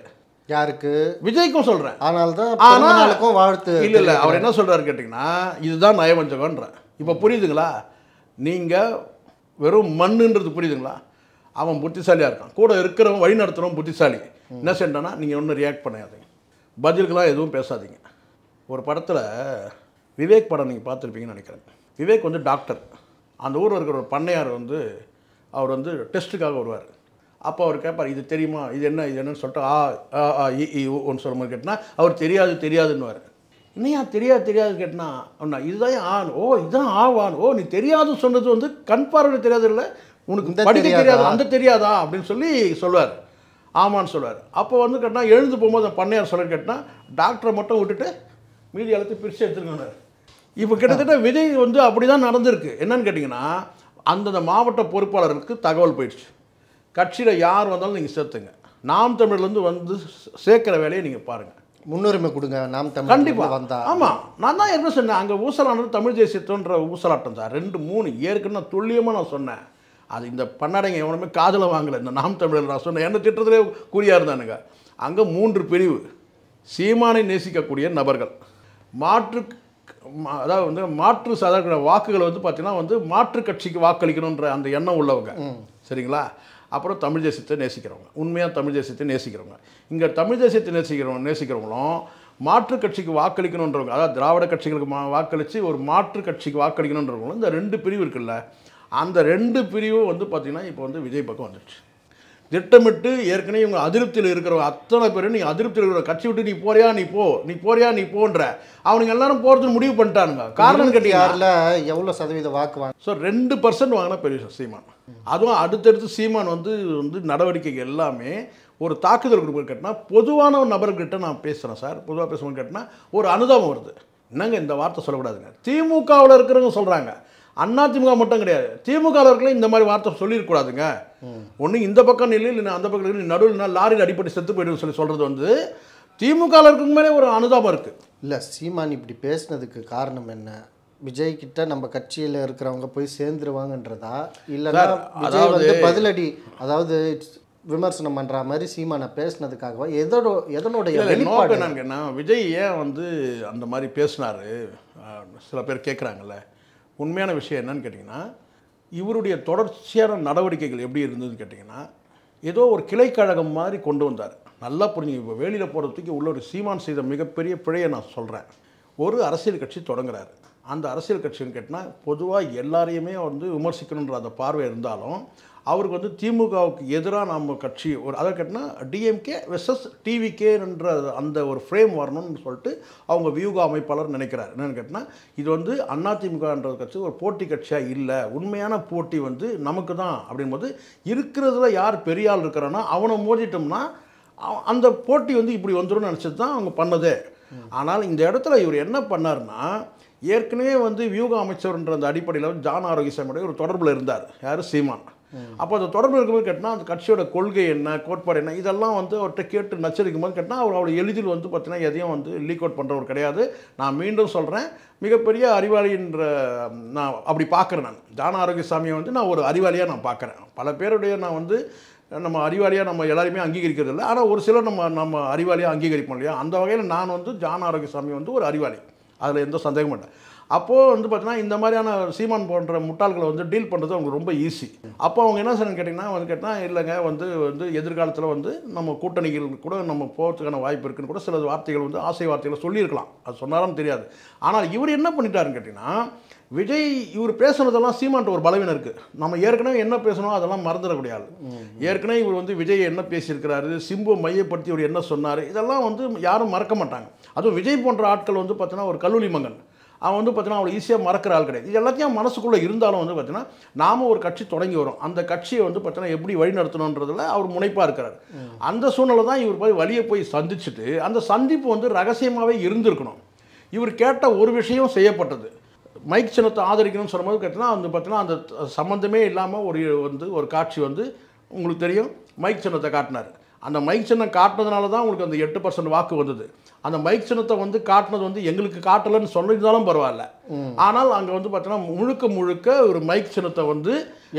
யாருக்கு விஜய்க்கும் சொல்கிறேன் ஆனால் தான் ஆனாலுக்கும் வாழ்த்து இல்லை இல்லை அவர் என்ன சொல்கிறாரு கேட்டிங்கன்னா இதுதான் நயவஞ்சகன்ற இப்போ புரியுதுங்களா நீங்கள் வெறும் மண்ணுன்றது புரியுதுங்களா அவன் புத்திசாலியாக இருக்கான் கூட இருக்கிறவன் வழி நடத்துகிறவன் புத்திசாலி என்ன செஞ்சானா நீங்கள் ஒன்றும் ரியாக்ட் பண்ணாதீங்க பதிலுக்கெலாம் எதுவும் பேசாதீங்க ஒரு படத்தில் விவேக் படம் நீங்கள் பார்த்துருப்பீங்கன்னு நினைக்கிறேன் விவேக் வந்து டாக்டர் அந்த ஊரில் இருக்கிற ஒரு பண்ணையார் வந்து அவர் வந்து டெஸ்ட்டுக்காக வருவார் அப்போ அவர் கேட்பார் இது தெரியுமா இது என்ன இது என்னன்னு சொல்லிட்டு ஆ ஆ இ ஒன்று சொல்ல மாதிரி கேட்டினா அவர் தெரியாது தெரியாதுன்னுவார் இன்னையா தெரியாது தெரியாது கேட்டினா அப்படின்னா இதுதான் ஆண் ஓ இதுதான் ஆவான் ஓ நீ தெரியாது சொன்னது வந்து கண் பார்வையில் தெரியாது இல்லை உனக்கு படிக்க தெரியாது அந்த தெரியாதா அப்படின்னு சொல்லி சொல்லுவார் ஆமான்னு சொல்லுவார் அப்போ வந்து கேட்டால் எழுந்து போகும்போது பண்ணையார் சொல்ல கேட்டால் டாக்டரை மட்டும் விட்டுட்டு மீதி எல்லாத்தையும் பிரித்து எடுத்துருக்கோம் இப்போ கிட்டத்தட்ட விஜய் வந்து அப்படி தான் நடந்திருக்கு என்னன்னு கேட்டிங்கன்னா அந்தந்த மாவட்ட பொறுப்பாளருக்கு தகவல் போயிடுச்சு கட்சியில் யார் வந்தாலும் நீங்கள் சேர்த்துங்க நாம் தமிழ்லேருந்து வந்து சேர்க்குற வேலையை நீங்கள் பாருங்கள் முன்னுரிமை கொடுங்க நாம் தமிழ் கண்டிப்பாக வந்தால் ஆமாம் நான் தான் என்ன சொன்னேன் அங்கே ஊசலானது தமிழ் தேசியத்துன்ற ஊசலாட்டம் சார் ரெண்டு மூணு ஏற்கனவே துல்லியமாக நான் சொன்னேன் அது இந்த பண்ணாடைங்க எவனுமே காதில் வாங்கலை இந்த நாம் தமிழர் நான் சொன்னேன் என்ன திட்டத்திலே கூறியாக இருந்தானுங்க அங்கே மூன்று பிரிவு சீமானை நேசிக்கக்கூடிய நபர்கள் மாற்று அதாவது வந்து மாற்று சாதாரண வாக்குகளை வந்து பார்த்திங்கன்னா வந்து மாற்று கட்சிக்கு வாக்களிக்கணுன்ற அந்த எண்ணம் உள்ளவங்க சரிங்களா அப்புறம் தமிழ் தேசியத்தை நேசிக்கிறவங்க உண்மையாக தமிழ் தேசியத்தை நேசிக்கிறவங்க இங்கே தமிழ் தேசியத்தை நேசிக்கிறவங்க நேசிக்கிறவங்களும் மாற்று கட்சிக்கு வாக்களிக்கணுன்றவங்க அதாவது திராவிட கட்சிகளுக்கு வாக்களித்து ஒரு மாற்று கட்சிக்கு வாக்களிக்கணுன்றவங்களும் இந்த ரெண்டு பிரிவு இருக்குல்ல அந்த ரெண்டு பிரிவும் வந்து பார்த்திங்கன்னா இப்போ வந்து விஜய் பக்கம் வந்துடுச்சு திட்டமிட்டு ஏற்கனவே இவங்க அதிருப்தியில் இருக்கிற அத்தனை பேரும் நீ அதிருப்தியில் இருக்கிற கட்சி விட்டு நீ போறியா நீ போ நீ போறியா நீ போன்ற அவனுங்க எல்லாரும் போகிறதுக்கு முடிவு பண்ணிட்டானுங்க காரணம் கேட்டு யாரில் எவ்வளோ சதவீதம் வாக்கு வாங்க ஸோ ரெண்டு பர்சன்ட் வாங்கினா பெரிய சீமான் அதுவும் அடுத்தடுத்து சீமான் வந்து வந்து நடவடிக்கைகள் எல்லாமே ஒரு தாக்குதல் கொடுக்க கேட்டினா பொதுவான ஒரு நபர்கிட்ட நான் பேசுகிறேன் சார் பொதுவாக பேசுவேன்னு கேட்டினா ஒரு அனுதாபம் வருது என்னங்க இந்த வார்த்தை சொல்லக்கூடாதுங்க திமுகவில் இருக்கிறவங்க சொல்கிறாங்க அண்ணா திமுக மட்டும் கிடையாது திமுகவர்களும் இந்த மாதிரி வார்த்தை சொல்லிடக்கூடாதுங்க ஒன்று இந்த பக்கம் இல்லை இல்லை அந்த பக்கம் இல்லை நடுவில் லாரியில் அடிப்படை செத்து போயிடும் சொல்லி சொல்கிறது வந்து திமுகவர்களுக்கு மேலே ஒரு அனுதாபம் இருக்குது இல்லை சீமான் இப்படி பேசினதுக்கு காரணம் என்ன விஜய் கிட்ட நம்ம கட்சியில் இருக்கிறவங்க போய் சேர்ந்துருவாங்கன்றதா இல்லைன்னா அதாவது பதிலடி அதாவது விமர்சனம் பண்ணுற மாதிரி சீமானை பேசுனதுக்காகவா எதோட எதனுடைய வெளிப்பாடு என்னன்னா விஜய் ஏன் வந்து அந்த மாதிரி பேசினார் சில பேர் கேட்குறாங்கல்ல உண்மையான விஷயம் என்னன்னு கேட்டிங்கன்னா இவருடைய தொடர்ச்சியான நடவடிக்கைகள் எப்படி இருந்ததுன்னு கேட்டிங்கன்னா ஏதோ ஒரு கிளைக்கழகம் மாதிரி கொண்டு வந்தார் நல்லா புரிஞ்சுங்க இப்போ வெளியில் போகிறதுக்கு உள்ள ஒரு சீமான் செய்த மிகப்பெரிய பிழையை நான் சொல்கிறேன் ஒரு அரசியல் கட்சி தொடங்குறாரு அந்த அரசியல் கட்சின்னு கேட்டால் பொதுவாக எல்லாரையுமே வந்து விமர்சிக்கணுன்ற அந்த பார்வை இருந்தாலும் அவருக்கு வந்து திமுகவுக்கு எதிராக நம்ம கட்சி ஒரு அதை கட்டினா டிஎம்கே வெர்சஸ் டிவிகேன்ற அந்த ஒரு ஃப்ரேம் வரணும்னு சொல்லிட்டு அவங்க வியூக அமைப்பாளர் நினைக்கிறார் என்னென்னு கேட்டால் இது வந்து அண்ணா அதிமுகன்ற கட்சி ஒரு போட்டி கட்சியாக இல்லை உண்மையான போட்டி வந்து நமக்கு தான் போது இருக்கிறதுல யார் பெரியால் இருக்கிறான்னா அவனை மோதிட்டோம்னா அந்த போட்டி வந்து இப்படி வந்துடும் நினச்சிட்டு தான் அவங்க பண்ணதே ஆனால் இந்த இடத்துல இவர் என்ன பண்ணார்னா ஏற்கனவே வந்து வியூக அமைச்சர்ன்ற அந்த அடிப்படையில் ஜான் ஆரோக்கியசாமியோட ஒரு தொடர்பில் இருந்தார் யார் சீமான் அப்போ அந்த தொடர்பு இருக்கும்போது கேட்டால் அந்த கட்சியோட கொள்கை என்ன கோட்பாடு என்ன இதெல்லாம் வந்து அவர்கிட்ட கேட்டு நச்சரிக்கும் போது கேட்டால் அவர் அவருடைய எளிதில் வந்து பார்த்தீங்கன்னா எதையும் வந்து லீக் அவுட் பண்ணுறவர் கிடையாது நான் மீண்டும் சொல்கிறேன் மிகப்பெரிய அறிவாளின்ற நான் அப்படி பார்க்குறேன் நான் ஜான ஆரோக்கியசாமியை வந்து நான் ஒரு அறிவாளியாக நான் பார்க்குறேன் பல பேருடைய நான் வந்து நம்ம அறிவாளியாக நம்ம எல்லாருமே அங்கீகரிக்கிறது இல்லை ஆனால் ஒரு சிலர் நம்ம நம்ம அறிவாளியாக அங்கீகரிப்போம் இல்லையா அந்த வகையில் நான் வந்து ஜான ஆரோக்கியசாமி வந்து ஒரு அறிவாளி அதில் எந்த சந்தேகமும் இல்லை அப்போது வந்து பார்த்தீங்கன்னா இந்த மாதிரியான சீமான் போன்ற முட்டாள்களை வந்து டீல் பண்ணுறது அவங்களுக்கு ரொம்ப ஈஸி அப்போ அவங்க என்ன சொன்னு கேட்டிங்கன்னா வந்து கேட்டால் இல்லைங்க வந்து வந்து எதிர்காலத்தில் வந்து நம்ம கூட்டணிகள் கூட நம்ம போகிறதுக்கான வாய்ப்பு இருக்குன்னு கூட சில வார்த்தைகள் வந்து ஆசை வார்த்தைகளை சொல்லியிருக்கலாம் அது சொன்னாலும் தெரியாது ஆனால் இவர் என்ன பண்ணிட்டாருன்னு கேட்டிங்கன்னா விஜய் இவர் பேசுனதெல்லாம் சீமான் ஒரு பலவீனம் இருக்குது நம்ம ஏற்கனவே என்ன பேசணும் அதெல்லாம் மறந்துடக்கூடிய ஏற்கனவே இவர் வந்து விஜய் என்ன பேசியிருக்கிறாரு சிம்பு மையப்படுத்தி இவர் என்ன சொன்னார் இதெல்லாம் வந்து யாரும் மறக்க மாட்டாங்க அதுவும் விஜய் போன்ற ஆட்கள் வந்து பார்த்தீங்கன்னா ஒரு கல்லூரி மங்கன் அவன் வந்து பார்த்தீங்கன்னா அவளை ஈஸியாக மறக்கிற ஆள் கிடையாது இது எல்லாத்தையும் மனசுக்குள்ளே இருந்தாலும் வந்து பார்த்தீங்கன்னா நாம் ஒரு கட்சி தொடங்கி வரும் அந்த கட்சியை வந்து பார்த்தீங்கன்னா எப்படி நடத்தணுன்றதுல அவர் முனைப்பாக இருக்கிறார் அந்த சூழ்நிலை தான் இவர் போய் வழியை போய் சந்திச்சுட்டு அந்த சந்திப்பு வந்து ரகசியமாகவே இருந்திருக்கணும் இவர் கேட்ட ஒரு விஷயம் செய்யப்பட்டது மைக் சின்னத்தை ஆதரிக்கணும்னு சொல்லும்போது கேட்டோன்னா வந்து பார்த்தீங்கன்னா அந்த சம்மந்தமே இல்லாமல் ஒரு வந்து ஒரு காட்சி வந்து உங்களுக்கு தெரியும் மைக் சின்னத்தை காட்டினார் அந்த மைக் சின்னம் காட்டினதுனால தான் உங்களுக்கு அந்த எட்டு பர்சன்ட் வாக்கு வந்தது அந்த மைக் சின்னத்தை வந்து காட்டினது வந்து எங்களுக்கு காட்டலன்னு சொல்லியிருந்தாலும் பரவாயில்ல ஆனால் அங்கே வந்து பார்த்தீங்கன்னா முழுக்க முழுக்க ஒரு மைக் சின்னத்தை வந்து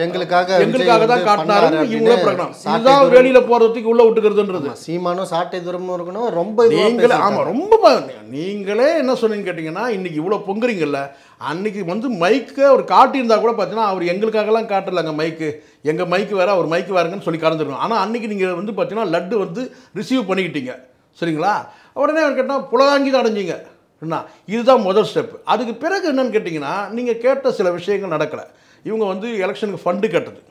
எங்களுக்காக எங்களுக்காக தான் காட்டினாரு இவங்களே பிரகடனம் இதுதான் வெளியில் போகிறதுக்கு உள்ளே விட்டுக்கிறதுன்றது சீமானும் சாட்டை தூரமும் இருக்கணும் ரொம்ப நீங்களே ஆமாம் ரொம்ப நீங்களே என்ன சொன்னீங்கன்னு கேட்டிங்கன்னா இன்னைக்கு இவ்வளோ பொங்குறீங்கல்ல அன்னைக்கு வந்து மைக்கை அவர் காட்டியிருந்தா கூட பார்த்தீங்கன்னா அவர் எங்களுக்காகலாம் காட்டலங்க மைக்கு எங்கள் மைக்கு வேற அவர் மைக்கு வேறுங்கன்னு சொல்லி கலந்துருக்கணும் ஆனால் அன்னைக்கு நீங்கள் வந்து பார்த்தீங்கன்னா லட்டு வந்து ரிசீவ் பண்ணிக்கிட்டீங்க சரிங்களா உடனே கேட்டால் புலகாங்கி தான் அடைஞ்சிங்க என்ன இதுதான் முதல் ஸ்டெப் அதுக்கு பிறகு என்னென்னு கேட்டிங்கன்னா நீங்கள் கேட்ட சில விஷயங்கள் நடக்கலை இவங்க வந்து எலெக்ஷனுக்கு ஃபண்டு கட்டுறது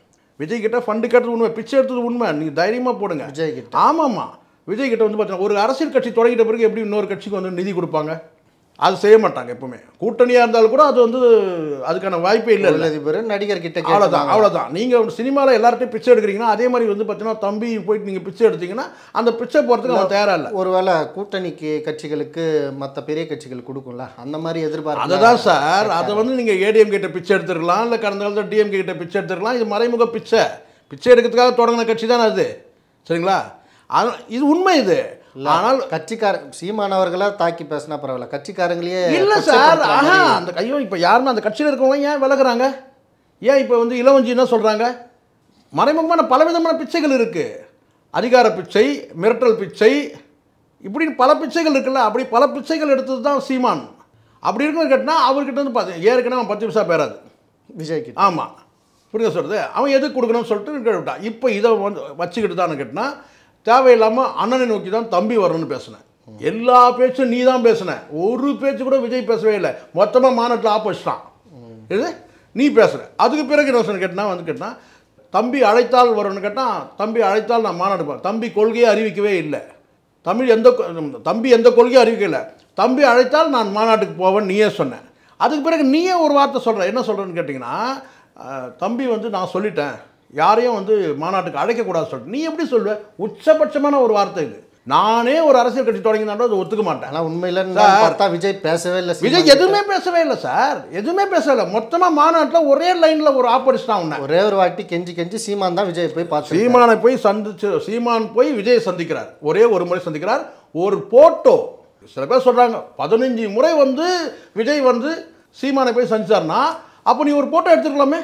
விஜய் கிட்ட ஃபண்டு கட்டுறது உண்மை பிச்சை எடுத்தது உண்மை நீங்கள் தைரியமாக போடுங்க விஜய் கிட்ட ஆமாம்மா விஜய் கிட்ட வந்து பார்த்தீங்கன்னா ஒரு அரசியல் கட்சி தொடங்கிட்ட பிறகு எப்படி இன்னொரு கட்சிக்கு வந்து நிதி கொடுப்பாங்க அது செய்ய மாட்டாங்க எப்பவுமே கூட்டணியாக இருந்தாலும் கூட அது வந்து அதுக்கான வாய்ப்பே இல்லை இல்லை அதிபர் நடிகர் கிட்ட அவ்வளோதான் அவ்வளோதான் நீங்கள் சினிமாவில் எல்லார்ட்டையும் பிச்சை எடுக்கிறீங்கன்னா அதே மாதிரி வந்து பார்த்தீங்கன்னா தம்பி போயிட்டு நீங்கள் பிச்சை எடுத்தீங்கன்னா அந்த பிச்சை போகிறதுக்கு அவன் தயாராக இல்லை ஒருவேளை கூட்டணிக்கு கட்சிகளுக்கு மற்ற பெரிய கட்சிகள் கொடுக்கும்ல அந்த மாதிரி எதிர்பார்ப்பு அதை தான் சார் அதை வந்து நீங்கள் ஏடிஎம் கிட்ட பிச்சை எடுத்துருக்கலாம் இல்லை கடந்த காலத்தில் டிஎம்கே கிட்ட பிச்சை எடுத்துருக்கலாம் இது மறைமுக பிச்சை பிச்சை எடுக்கிறதுக்காக தொடங்கின கட்சி தான் அது சரிங்களா அது இது உண்மை இது ஆனால் கட்சிக்கார சீமானவர்களா தாக்கி பேசினா பரவாயில்ல கட்சிக்காரங்களே இல்லை சார் ஆஹா அந்த ஐயோ இப்போ யாருன்னா அந்த கட்சியில் இருக்கவங்களாம் ஏன் விலகுறாங்க ஏன் இப்போ வந்து இளவஞ்சி என்ன சொல்கிறாங்க மறைமுகமான பலவிதமான பிச்சைகள் இருக்குது அதிகார பிச்சை மிரட்டல் பிச்சை இப்படின்னு பல பிச்சைகள் இருக்குல்ல அப்படி பல பிச்சைகள் எடுத்தது தான் சீமான் அப்படி இருக்குன்னு கேட்டால் அவர்கிட்ட வந்து பார்த்து ஏற்கனவே அவன் பத்து நிமிஷம் பேராது விஜய்க்கு ஆமாம் புரியுது சொல்கிறது அவன் எதுக்கு கொடுக்கணும்னு சொல்லிட்டு கேட்டுவிட்டான் இப்போ இதை வந்து வச்சுக்கிட்டு தான் கேட்டால் தேவையில்லாமல் அண்ணனை நோக்கி தான் தம்பி வரணும்னு பேசினேன் எல்லா பேச்சும் நீ தான் பேசின ஒரு பேச்சு கூட விஜய் பேசவே இல்லை மொத்தமாக மாநாட்டில் ஆப்போசிட் தான் இது நீ பேசுகிற அதுக்கு பிறகு என்ன சொன்ன கேட்டால் வந்து கேட்டால் தம்பி அழைத்தால் வரணும்னு கேட்டால் தம்பி அழைத்தால் நான் மாநாடு தம்பி கொள்கையை அறிவிக்கவே இல்லை தமிழ் எந்த தம்பி எந்த கொள்கையும் அறிவிக்கலை தம்பி அழைத்தால் நான் மாநாட்டுக்கு போவேன் நீயே சொன்னேன் அதுக்கு பிறகு நீயே ஒரு வார்த்தை சொல்கிறேன் என்ன சொல்கிறேன்னு கேட்டிங்கன்னா தம்பி வந்து நான் சொல்லிட்டேன் யாரையும் வந்து மாநாட்டுக்கு அழைக்கக்கூடாது சொல்லிட்டு நீ எப்படி சொல்லுவேன் உச்சபட்சமான ஒரு வார்த்தை இது நானே ஒரு அரசியல் கட்சி தொடங்கினாலும் அதை ஒத்துக்க மாட்டேன் ஆனால் உண்மையில் பார்த்தா விஜய் பேசவே இல்லை விஜய் எதுவுமே பேசவே இல்லை சார் எதுவுமே இல்லை மொத்தமாக மாநாட்டில் ஒரே லைனில் ஒரு ஆப்பரேஷனாக ஒன்று ஒரே ஒரு வாட்டி கெஞ்சி கெஞ்சி சீமான் தான் விஜய் போய் பார்த்து சீமானை போய் சந்திச்சு சீமான் போய் விஜய் சந்திக்கிறார் ஒரே ஒரு முறை சந்திக்கிறார் ஒரு போட்டோ சில பேர் சொல்கிறாங்க பதினஞ்சு முறை வந்து விஜய் வந்து சீமானை போய் சந்திச்சார்னா அப்போ நீ ஒரு போட்டோ எடுத்துருக்கலாமே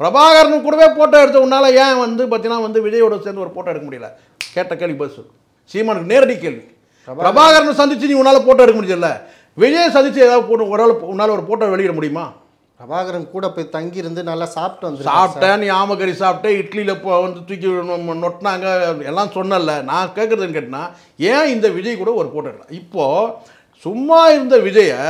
பிரபாகரன் கூடவே ஃபோட்டோ எடுத்த உன்னால் ஏன் வந்து பார்த்தீங்கன்னா வந்து விஜயோட சேர்ந்து ஒரு ஃபோட்டோ எடுக்க முடியல கேட்ட கேள்வி பஸ் சீமானுக்கு நேரடி கேள்வி பிரபாகரன் சந்திச்சு நீ உன்னால் ஃபோட்டோ எடுக்க முடியல விஜய் சந்திச்சு ஏதாவது போட்டு ஒரு ஆள் உன்னால் ஒரு ஃபோட்டோ வெளியிட முடியுமா பிரபாகரன் கூட போய் தங்கியிருந்து நல்லா சாப்பிட்டு வந்து சாப்பிட்டேன் நீ ஆமக்கறி சாப்பிட்டேன் இட்லியில் இப்போ வந்து தூக்கி நொட்டினாங்க எல்லாம் சொன்னல நான் கேட்குறதுன்னு கேட்டினா ஏன் இந்த விஜய் கூட ஒரு ஃபோட்டோ எடுக்கலாம் இப்போது சும்மா இருந்த விஜயை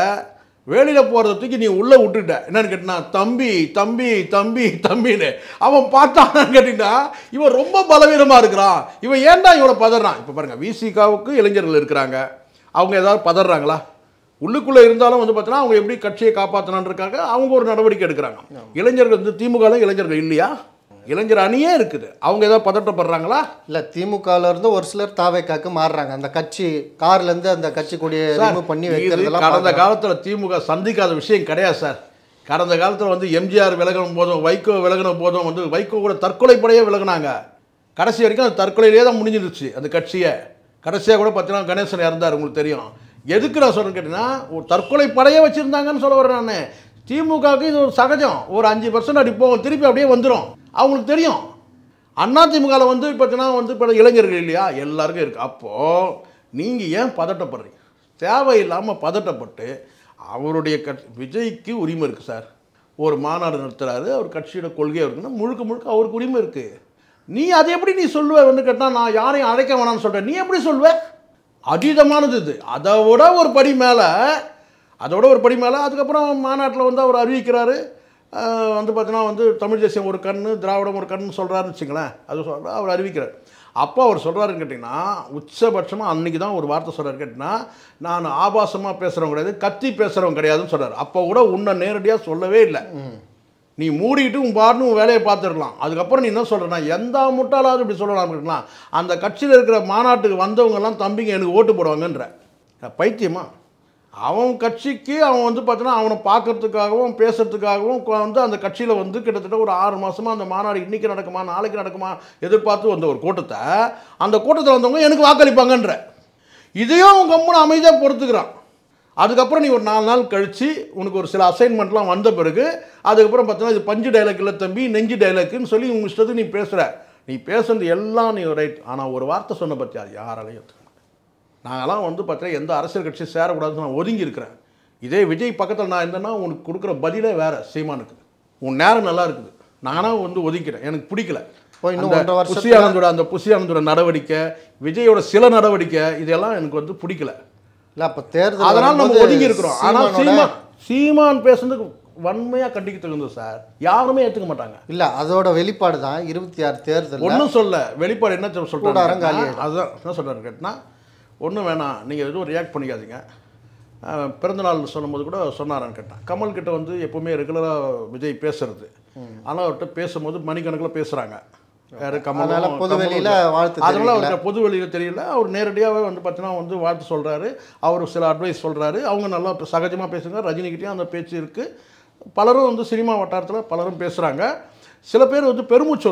வேலையில் போகிறத தூக்கி நீ உள்ளே விட்டுட்ட என்னன்னு கேட்டினா தம்பி தம்பி தம்பி தம்பின்னு அவன் பார்த்தான்னு கேட்டிங்கன்னா இவன் ரொம்ப பலவீனமாக இருக்கிறான் இவன் ஏன்டா இவனை பதறான் இப்போ பாருங்கள் விசிகாவுக்கு இளைஞர்கள் இருக்கிறாங்க அவங்க ஏதாவது பதறாங்களா உள்ளுக்குள்ளே இருந்தாலும் வந்து பார்த்தீங்கன்னா அவங்க எப்படி கட்சியை காப்பாற்றலான் இருக்காங்க அவங்க ஒரு நடவடிக்கை எடுக்கிறாங்க இளைஞர்கள் வந்து திமுகவில் இளைஞர்கள் இல்லையா இளைஞர் அணியே இருக்குது அவங்க ஏதோ பதட்டப்படுறாங்களா இல்லை இருந்து ஒரு சிலர் காக்க மாறுறாங்க அந்த கட்சி கார்லேருந்து அந்த கட்சி கொடியை பண்ணி வைக்கிறதெல்லாம் கடந்த காலத்தில் திமுக சந்திக்காத விஷயம் கிடையாது சார் கடந்த காலத்தில் வந்து எம்ஜிஆர் விலகின போதும் வைகோ விலகின போதும் வந்து வைகோ கூட தற்கொலை படையே விலகினாங்க கடைசி வரைக்கும் அந்த தற்கொலையிலே தான் முடிஞ்சிருச்சு அந்த கட்சியை கடைசியாக கூட பார்த்தீங்கன்னா கணேசன் இறந்தார் உங்களுக்கு தெரியும் எதுக்கு நான் சொல்கிறேன்னு கேட்டிங்கன்னா ஒரு தற்கொலை படையே வச்சுருந்தாங்கன்னு சொல்ல வரேன் நான் திமுகவுக்கு இது ஒரு சகஜம் ஒரு அஞ்சு பர்சன்ட் அடிப்போம் திருப்பி அப்படியே வந்துடும் அவங்களுக்கு தெரியும் அண்ணா திமுகவில் வந்து பார்த்தீங்கன்னா வந்து இப்போ இளைஞர்கள் இல்லையா எல்லாருக்கும் இருக்குது அப்போது நீங்கள் ஏன் பதட்டப்படுறீங்க தேவையில்லாமல் பதட்டப்பட்டு அவருடைய கட் விஜய்க்கு உரிமை இருக்குது சார் ஒரு மாநாடு நடத்துகிறாரு அவர் கட்சியோட கொள்கையாக இருக்குன்னா முழுக்க முழுக்க அவருக்கு உரிமை இருக்குது நீ அதை எப்படி நீ சொல்லுவ வந்து கேட்டால் நான் யாரையும் அழைக்க வேணாம்னு சொல்கிறேன் நீ எப்படி சொல்லுவ அதீதமானது இது அதை விட ஒரு படி மேலே அதோட ஒரு படி மேலே அதுக்கப்புறம் மாநாட்டில் வந்து அவர் அறிவிக்கிறாரு வந்து பார்த்தீங்கன்னா வந்து தமிழ் தேசியம் ஒரு கண் திராவிடம் ஒரு கண்ணு சொல்கிறாருன்னு வச்சுங்களேன் அது சொல்கிறார் அவர் அறிவிக்கிறார் அப்போ அவர் சொல்கிறாருன்னு கேட்டிங்கன்னா உச்சபட்சமாக அன்றைக்கி தான் ஒரு வார்த்தை சொல்கிறார் கேட்டிங்கன்னா நான் ஆபாசமாக பேசுகிறவங்க கிடையாது கத்தி பேசுகிறவங்க கிடையாதுன்னு சொல்கிறார் அப்போ கூட உன்னை நேரடியாக சொல்லவே இல்லை நீ மூடிட்டு உன் பாருன்னு உன் வேலையை பார்த்துருக்கலாம் அதுக்கப்புறம் நீ என்ன சொல்கிறேன்னா எந்த முட்டாளாவது இப்படி சொல்லலாம் இருக்கலாம் அந்த கட்சியில் இருக்கிற மாநாட்டுக்கு வந்தவங்கெல்லாம் தம்பிங்க எனக்கு ஓட்டு போடுவாங்கன்ற பைத்தியமாக அவன் கட்சிக்கு அவன் வந்து பார்த்தோன்னா அவனை பார்க்கறதுக்காகவும் பேசுறதுக்காகவும் வந்து அந்த கட்சியில் வந்து கிட்டத்தட்ட ஒரு ஆறு மாதமாக அந்த மாநாடு இன்றைக்கி நடக்குமா நாளைக்கு நடக்குமா எதிர்பார்த்து வந்த ஒரு கூட்டத்தை அந்த கூட்டத்தில் வந்தவங்க எனக்கு வாக்களிப்பாங்கன்ற இதையும் அவன் கம்முன்னு அமைதியாக பொறுத்துக்கிறான் அதுக்கப்புறம் நீ ஒரு நாலு நாள் கழித்து உனக்கு ஒரு சில அசைன்மெண்ட்லாம் வந்த பிறகு அதுக்கப்புறம் பார்த்தீங்கன்னா இது பஞ்சு டைலாக் இல்லை தம்பி நெஞ்சு டைலாக்குன்னு சொல்லி உங்கள் இஷ்டத்துக்கு நீ பேசுகிற நீ பேசுனது எல்லாம் நீ ரைட் ஆனால் ஒரு வார்த்தை சொன்ன பற்றி அது யாராலையும் நாங்களாம் வந்து பார்த்தீங்கன்னா எந்த அரசியல் கட்சி சேரக்கூடாதுன்னு நான் ஒதுங்கி இருக்கிறேன் இதே விஜய் பக்கத்தில் நான் என்னென்னா உனக்கு கொடுக்குற பதிலே வேறு சீமானுக்கு உன் நேரம் நல்லா இருக்குது நானாக வந்து ஒதுக்கிறேன் எனக்கு பிடிக்கல இப்போ இன்னும் புஷியானந்தோட அந்த புஷியானந்தோட நடவடிக்கை விஜயோட சில நடவடிக்கை இதெல்லாம் எனக்கு வந்து பிடிக்கல இல்லை அப்போ தேர்தல் அதனால் நம்ம ஒதுங்கி இருக்கிறோம் ஆனால் சீமான் சீமான் பேசுனதுக்கு வன்மையாக கண்டிக்க தகுந்தது சார் யாருமே ஏற்றுக்க மாட்டாங்க இல்லை அதோட வெளிப்பாடு தான் இருபத்தி ஆறு தேர்தல் ஒன்றும் சொல்ல வெளிப்பாடு என்ன சொல்ல சொல்கிறாங்க அதுதான் என்ன சொல்கிறாரு கேட்டால் ஒன்றும் வேணாம் நீங்கள் எதுவும் ரியாக்ட் பண்ணிக்காதீங்க பிறந்தநாள் சொல்லும்போது கூட சொன்னாரான்னு கேட்டேன் கமல்கிட்ட வந்து எப்போவுமே ரெகுலராக விஜய் பேசுறது ஆனால் அவர்கிட்ட பேசும்போது மணிக்கணக்கில் பேசுகிறாங்க வேறு கமல் பொதுவெளியில் வாழ்த்து அதனால் அவருக்கு வெளியில் தெரியல அவர் நேரடியாகவே வந்து பார்த்தீங்கன்னா வந்து வாழ்த்து சொல்கிறாரு அவர் சில அட்வைஸ் சொல்கிறாரு அவங்க நல்லா இப்போ சகஜமாக பேசுங்க ரஜினிகிட்டேயும் அந்த பேச்சு இருக்குது பலரும் வந்து சினிமா வட்டாரத்தில் பலரும் பேசுகிறாங்க சில பேர் வந்து பெருமூச்சு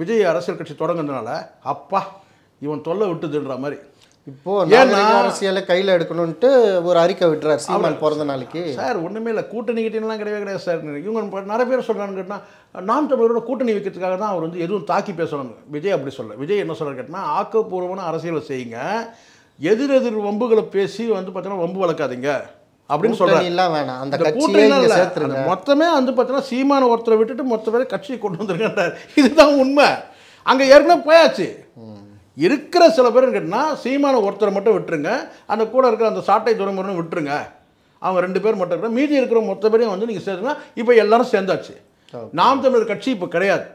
விஜய் அரசியல் கட்சி தொடங்கினதுனால அப்பா இவன் தொல்லை விட்டுதுன்ற மாதிரி இப்போ அரசியலை கையில் எடுக்கணும்ட்டு ஒரு அறிக்கை விட்டுறாரு சீமான் பிறந்த நாளைக்கு சார் ஒன்றுமே இல்லை கூட்டணி கிட்டலாம் கிடையவே கிடையாது சார் இவங்க நிறைய பேர் சொல்கிறான்னு கேட்டால் நாம் தமிழரோட கூட்டணி வைக்கிறதுக்காக தான் அவர் வந்து எதுவும் தாக்கி பேசணும் விஜய் அப்படி சொல்ல விஜய் என்ன சொல்கிறார் கேட்டால் ஆக்கப்பூர்வமான அரசியலை செய்யுங்க எதிரெதிர் வம்புகளை பேசி வந்து பார்த்தீங்கன்னா வம்பு வளர்க்காதீங்க அப்படின்னு சொல்றாங்க வேணாம் அந்த கூட்டணி மொத்தமே வந்து பார்த்தீங்கன்னா சீமான ஒருத்தரை விட்டுட்டு மொத்த பேர் கட்சியை கொண்டு வந்திருக்கின்றார் இதுதான் உண்மை அங்கே ஏற்கனவே போயாச்சு இருக்கிற சில பேர் கேட்டால் சீமான ஒருத்தரை மட்டும் விட்டுருங்க அந்த கூட இருக்கிற அந்த சாட்டை துறைமுறை விட்டுருங்க அவங்க ரெண்டு பேர் மட்டும் இருக்கிற மீதி இருக்கிற மொத்த பேரையும் வந்து நீங்கள் சேர்த்துனா இப்போ எல்லாரும் சேர்ந்தாச்சு நாம் தமிழர் கட்சி இப்போ கிடையாது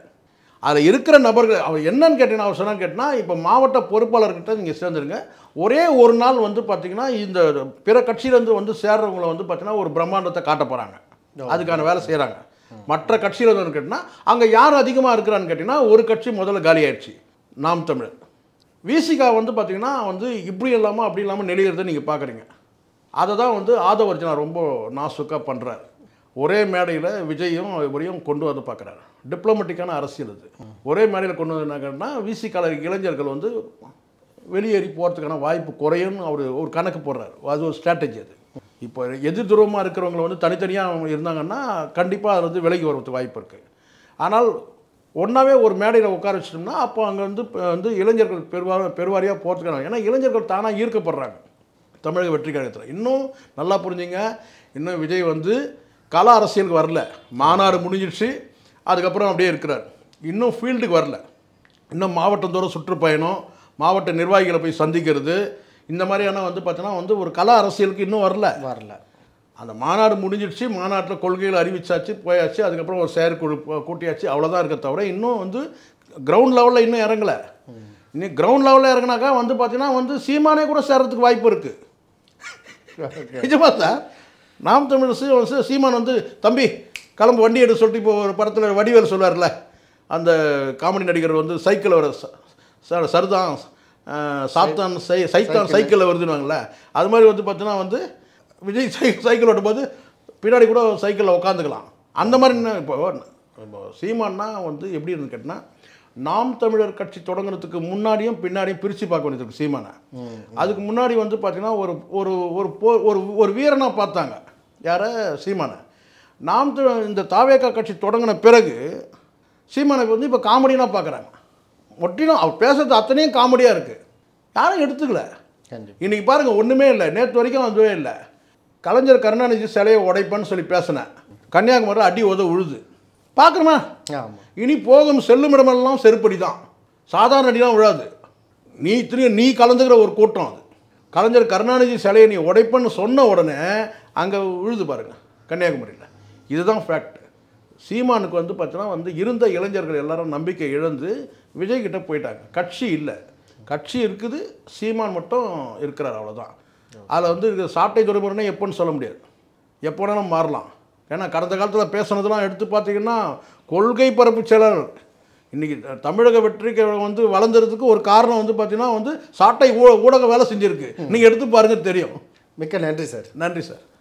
அதில் இருக்கிற நபர்கள் அவர் என்னன்னு கேட்டீங்கன்னா அவர் சொன்னான்னு கேட்டால் இப்போ மாவட்ட பொறுப்பாளர்கிட்ட நீங்கள் சேர்ந்துருங்க ஒரே ஒரு நாள் வந்து பார்த்திங்கன்னா இந்த பிற கட்சியிலேருந்து வந்து சேர்றவங்களை வந்து பார்த்தீங்கன்னா ஒரு பிரம்மாண்டத்தை காட்ட போகிறாங்க அதுக்கான வேலை செய்கிறாங்க மற்ற கட்சியில் கேட்டால் அங்கே யார் அதிகமாக இருக்கிறான்னு கேட்டிங்கன்னா ஒரு கட்சி முதல்ல காலி ஆயிடுச்சு நாம் தமிழர் விசிகா வந்து பார்த்திங்கன்னா வந்து இப்படி இல்லாமல் அப்படி இல்லாமல் நெளிகிறத நீங்கள் பார்க்குறீங்க அதை தான் வந்து ஆதவர்ஜனா ரொம்ப நாசுக்காக பண்ணுறாரு ஒரே மேடையில் விஜயும் இவரையும் கொண்டு வந்து பார்க்குறாரு டிப்ளமெட்டிக்கான அரசியல் இது ஒரே மேடையில் கொண்டு வந்து என்னங்கன்னா விசிகால இளைஞர்கள் வந்து வெளியேறி போகிறதுக்கான வாய்ப்பு குறையும்னு அவர் ஒரு கணக்கு போடுறார் அது ஒரு ஸ்ட்ராட்டஜி அது இப்போ எதிர் துருவமாக இருக்கிறவங்களை வந்து தனித்தனியாக இருந்தாங்கன்னா கண்டிப்பாக அது வந்து விலகி வர்றதுக்கு வாய்ப்பு இருக்குது ஆனால் ஒன்றாவே ஒரு மேடையில் உட்கார வச்சிட்டோம்னா அப்போ அங்கே வந்து வந்து இளைஞர்கள் பெருவா பெருவாரியாக போகிறதுக்கான ஏன்னா இளைஞர்கள் தானாக ஈர்க்கப்படுறாங்க தமிழக வெற்றி கழகத்தில் இன்னும் நல்லா புரிஞ்சுங்க இன்னும் விஜய் வந்து கல அரசியலுக்கு வரல மாநாடு முடிஞ்சிடுச்சு அதுக்கப்புறம் அப்படியே இருக்கிறார் இன்னும் ஃபீல்டுக்கு வரல இன்னும் மாவட்டந்தோறும் சுற்றுப்பயணம் மாவட்ட நிர்வாகிகளை போய் சந்திக்கிறது இந்த மாதிரியான வந்து பார்த்தோன்னா வந்து ஒரு கலா அரசியலுக்கு இன்னும் வரல வரல அந்த மாநாடு முடிஞ்சிடுச்சு மாநாட்டில் கொள்கைகள் அறிவிச்சாச்சு போயாச்சு அதுக்கப்புறம் ஒரு செயற்குழு கூட்டியாச்சு அவ்வளோதான் இருக்க தவிர இன்னும் வந்து கிரவுண்ட் லெவலில் இன்னும் இறங்கலை இன்னும் கிரவுண்ட் லெவலில் இறங்கினாக்கா வந்து பார்த்தீங்கன்னா வந்து சீமானே கூட சேர்கிறதுக்கு வாய்ப்பு இருக்குது நிஜமா சார் நாம் தமிழ் சீமான் வந்து தம்பி கிளம்பு வண்டி எடுத்து சொல்லிட்டு இப்போ ஒரு படத்தில் வடிவேல் சொல்லுவார்ல அந்த காமெடி நடிகர் வந்து சைக்கிளில் வர சார் சருதான் சாப்தான் சை சைத்தான் சைக்கிளில் வருதுனாங்களே அது மாதிரி வந்து பார்த்தீங்கன்னா வந்து விஜய் சை சைக்கிள் ஓட்டும்போது பின்னாடி கூட சைக்கிளில் உட்காந்துக்கலாம் அந்த மாதிரி இப்போ சீமான்னா வந்து எப்படி இருந்து கேட்டினா நாம் தமிழர் கட்சி தொடங்குறதுக்கு முன்னாடியும் பின்னாடியும் பிரித்து பார்க்க வேண்டியது சீமானை அதுக்கு முன்னாடி வந்து பார்த்திங்கன்னா ஒரு ஒரு ஒரு போ ஒரு ஒரு வீரனாக பார்த்தாங்க யாரை சீமானை நாம் இந்த தாவேக்கா கட்சி தொடங்கின பிறகு சீமானுக்கு வந்து இப்போ காமெடினா பார்க்குறாங்க ஒட்டினும் அவர் பேசுறது அத்தனையும் காமெடியாக இருக்குது யாரும் எடுத்துக்கல இன்றைக்கி பாருங்கள் ஒன்றுமே இல்லை நேற்று வரைக்கும் அதுவே இல்லை கலைஞர் கருணாநிதி சிலையை உடைப்பேன்னு சொல்லி பேசினேன் கன்னியாகுமரி அடி உத உழுது பார்க்குறமா இனி போகும் செல்லும் இடமெல்லாம் செருப்படி தான் சாதாரண அடிலாம் விழாது நீ திரும்ப நீ கலந்துக்கிற ஒரு கூட்டம் அது கலைஞர் கருணாநிதி சிலையை நீ உடைப்பன்னு சொன்ன உடனே அங்கே உழுது பாருங்கள் கன்னியாகுமரியில் இதுதான் ஃபேக்ட் சீமானுக்கு வந்து பார்த்தீங்கன்னா வந்து இருந்த இளைஞர்கள் எல்லாரும் நம்பிக்கை இழந்து விஜய்கிட்ட போயிட்டாங்க கட்சி இல்லை கட்சி இருக்குது சீமான் மட்டும் இருக்கிறார் அவ்வளோதான் அதில் வந்து சாட்டை துறைமுறைனா எப்போன்னு சொல்ல முடியாது எப்போனாலும் மாறலாம் ஏன்னா கடந்த காலத்தில் பேசுனதெல்லாம் எடுத்து பார்த்தீங்கன்னா கொள்கை பரப்பு செயலர் இன்றைக்கி தமிழக வெற்றிக்கு வந்து வளர்ந்துறதுக்கு ஒரு காரணம் வந்து பார்த்திங்கன்னா வந்து சாட்டை ஊ ஊடக வேலை செஞ்சுருக்கு நீங்கள் எடுத்து பாருங்கள் தெரியும் மிக்க நன்றி சார் நன்றி சார்